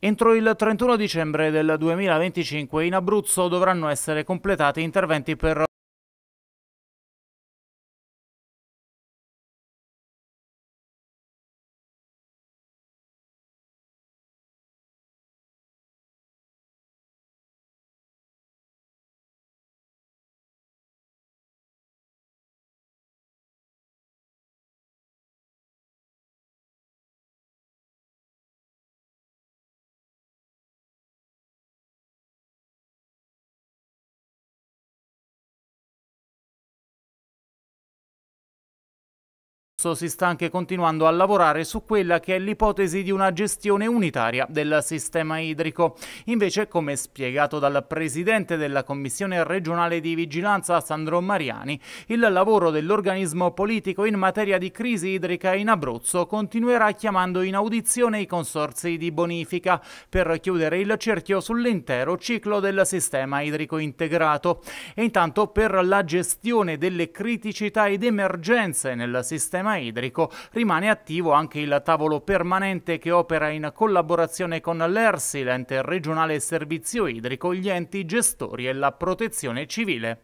Entro il 31 dicembre del 2025 in Abruzzo dovranno essere completati interventi per si sta anche continuando a lavorare su quella che è l'ipotesi di una gestione unitaria del sistema idrico. Invece, come spiegato dal presidente della Commissione regionale di vigilanza Sandro Mariani, il lavoro dell'organismo politico in materia di crisi idrica in Abruzzo continuerà chiamando in audizione i consorzi di bonifica per chiudere il cerchio sull'intero ciclo del sistema idrico integrato. E intanto per la gestione delle criticità ed emergenze nel sistema sistema idrico. Rimane attivo anche il tavolo permanente che opera in collaborazione con l'ERSI, l'ente regionale servizio idrico, gli enti gestori e la protezione civile.